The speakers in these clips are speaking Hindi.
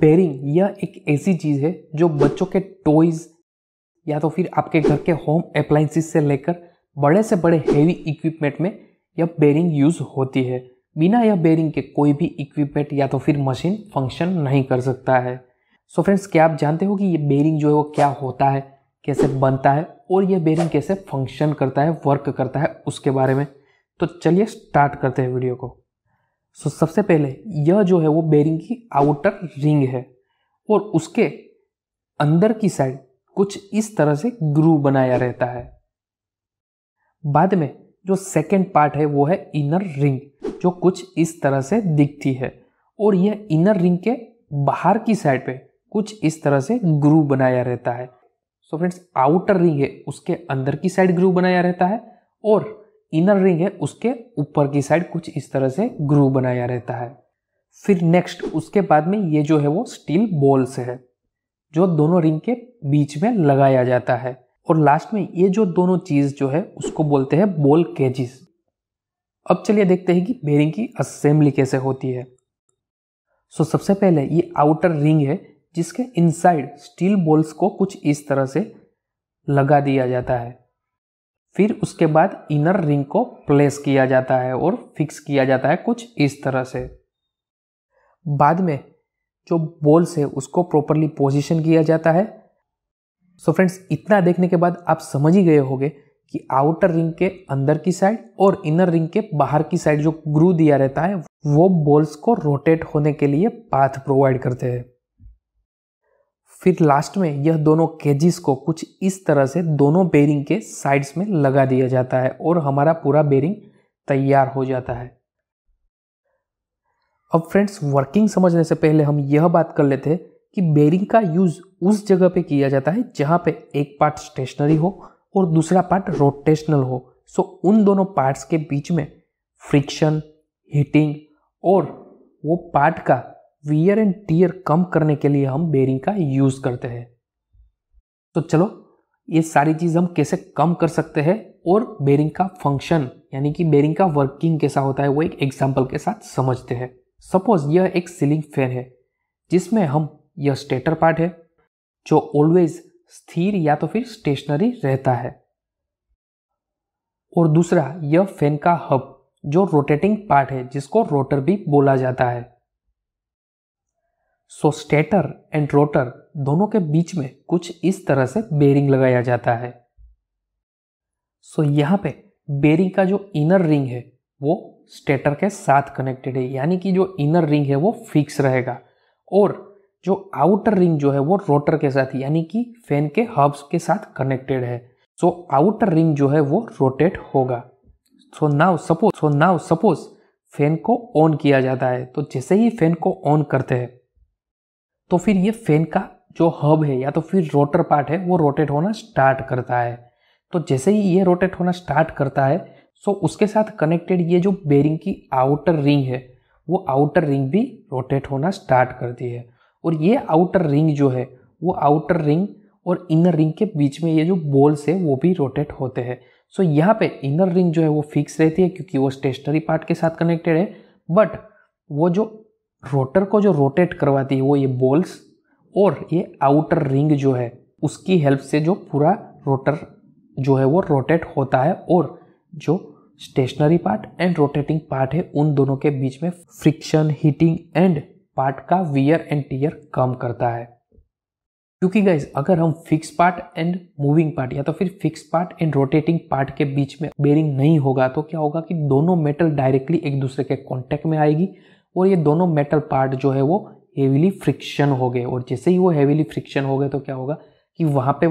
पेरिंग यह एक ऐसी चीज़ है जो बच्चों के टॉयज़ या तो फिर आपके घर के होम अप्लाइंसिस से लेकर बड़े से बड़े हेवी इक्विपमेंट में यह बेरिंग यूज़ होती है बिना यह बेरिंग के कोई भी इक्विपमेंट या तो फिर मशीन फंक्शन नहीं कर सकता है सो so फ्रेंड्स क्या आप जानते हो कि ये बेरिंग जो है वो क्या होता है कैसे बनता है और यह बेरिंग कैसे फंक्शन करता है वर्क करता है उसके बारे में तो चलिए स्टार्ट करते हैं वीडियो को सो so, सबसे पहले यह जो है वो बेरिंग की आउटर रिंग है और उसके अंदर की साइड कुछ इस तरह से ग्रू बनाया रहता है बाद में जो सेकेंड पार्ट है वो है इनर रिंग जो कुछ इस तरह से दिखती है और यह इनर रिंग के बाहर की साइड पे कुछ इस तरह से ग्रू बनाया रहता है सो फ्रेंड्स आउटर रिंग है उसके अंदर की साइड ग्रू बनाया रहता है और इनर रिंग है उसके ऊपर की साइड कुछ इस तरह से ग्रू बनाया रहता है फिर नेक्स्ट उसके बाद में ये जो है वो स्टील बॉल्स है जो दोनों रिंग के बीच में लगाया जाता है और लास्ट में ये जो दोनों चीज़ जो है उसको बोलते हैं बॉल केजिस अब चलिए देखते हैं कि बेरिंग की असेंबली कैसे होती है सो so, सबसे पहले ये आउटर रिंग है जिसके इनसाइड स्टील बॉल्स को कुछ इस तरह से लगा दिया जाता है फिर उसके बाद इनर रिंग को प्लेस किया जाता है और फिक्स किया जाता है कुछ इस तरह से बाद में जो बॉल्स है उसको प्रॉपरली पोजीशन किया जाता है सो so फ्रेंड्स इतना देखने के बाद आप समझ ही गए होंगे कि आउटर रिंग के अंदर की साइड और इनर रिंग के बाहर की साइड जो ग्रू दिया रहता है वो बॉल्स को रोटेट होने के लिए पाथ प्रोवाइड करते हैं फिर लास्ट में यह दोनों केजिस को कुछ इस तरह से दोनों बेरिंग के साइड्स में लगा दिया जाता है और हमारा पूरा बेरिंग तैयार हो जाता है अब फ्रेंड्स वर्किंग समझने से पहले हम यह बात कर लेते हैं कि बेरिंग का यूज़ उस जगह पे किया जाता है जहाँ पे एक पार्ट स्टेशनरी हो और दूसरा पार्ट रोटेशनल हो सो उन दोनों पार्ट्स के बीच में फ्रिक्शन हीटिंग और वो पार्ट का वियर एंड टीयर कम करने के लिए हम बेरिंग का यूज़ करते हैं तो चलो ये सारी चीज़ हम कैसे कम कर सकते हैं और बेरिंग का फंक्शन यानी कि बेरिंग का वर्किंग कैसा होता है वो एक एग्जाम्पल के साथ समझते हैं सपोज यह एक सीलिंग फैन है जिसमें हम यह स्टेटर पार्ट है जो ऑलवेज स्थिर या तो फिर स्टेशनरी रहता है और दूसरा यह फैन का हब जो रोटेटिंग पार्ट है जिसको रोटर भी बोला जाता है सो स्टेटर एंड रोटर दोनों के बीच में कुछ इस तरह से बेरिंग लगाया जाता है सो so, यहाँ पे बेरिंग का जो इनर रिंग है वो स्टेटर के साथ कनेक्टेड है यानी कि जो इनर रिंग है वो फिक्स रहेगा और जो आउटर रिंग जो है वो रोटर के साथ यानी कि फैन के हब्स के साथ कनेक्टेड है सो आउटर रिंग जो है वो रोटेट होगा so now suppose so now suppose fan को ऑन किया जाता है तो जैसे ही फैन को ऑन करते हैं तो फिर ये फैन का जो हब है या तो फिर रोटर पार्ट है वो रोटेट होना स्टार्ट करता है तो जैसे ही ये रोटेट होना स्टार्ट करता है सो उसके साथ कनेक्टेड ये जो बेरिंग की आउटर रिंग है वो आउटर रिंग भी रोटेट होना स्टार्ट करती है और ये आउटर रिंग जो है वो आउटर रिंग और इनर रिंग के बीच में ये जो बॉल्स है वो भी रोटेट होते हैं सो so, यहाँ पे इनर रिंग जो है वो फिक्स रहती है क्योंकि वो स्टेशनरी पार्ट के साथ कनेक्टेड है बट वो जो रोटर को जो रोटेट करवाती है वो ये बॉल्स और ये आउटर रिंग जो है उसकी हेल्प से जो पूरा रोटर जो है वो रोटेट होता है और जो stationary part and rotating part है उन दोनों के बीच में फ्रिक्शन हीटिंग एंड पार्ट का वियर एंड टीयर कम करता है क्योंकि गाइज अगर हम fix part and moving part या तो फिर fix part and rotating part के बीच में बेरिंग नहीं होगा तो क्या होगा कि दोनों मेटल डायरेक्टली एक दूसरे के कॉन्टेक्ट में आएगी और ये दोनों मेटल पार्ट जो है वो हेविली फ्रिक्शन हो गए और जैसे ही वो हेविली फ्रिक्शन हो गए तो क्या होगा कि वहाँ पे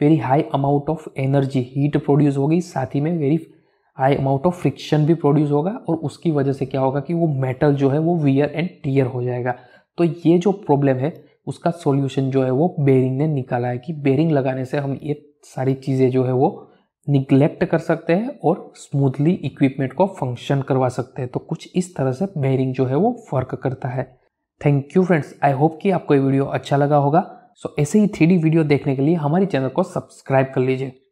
very high amount of energy heat produce होगी साथ ही में very high amount of friction भी प्रोड्यूस होगा और उसकी वजह से क्या होगा कि वो मेटल जो है वो वियर एंड टीयर हो जाएगा तो ये जो प्रॉब्लम है उसका सॉल्यूशन जो है वो बेरिंग ने निकाला है कि बेरिंग लगाने से हम ये सारी चीज़ें जो है वो निग्लेक्ट कर सकते हैं और स्मूथली इक्विपमेंट को फंक्शन करवा सकते हैं तो कुछ इस तरह से बेयरिंग जो है वो वर्क करता है thank you friends I hope कि आपको ये वीडियो अच्छा लगा होगा सो so, ऐसे ही थ्री वीडियो देखने के लिए हमारे चैनल को सब्सक्राइब कर लीजिए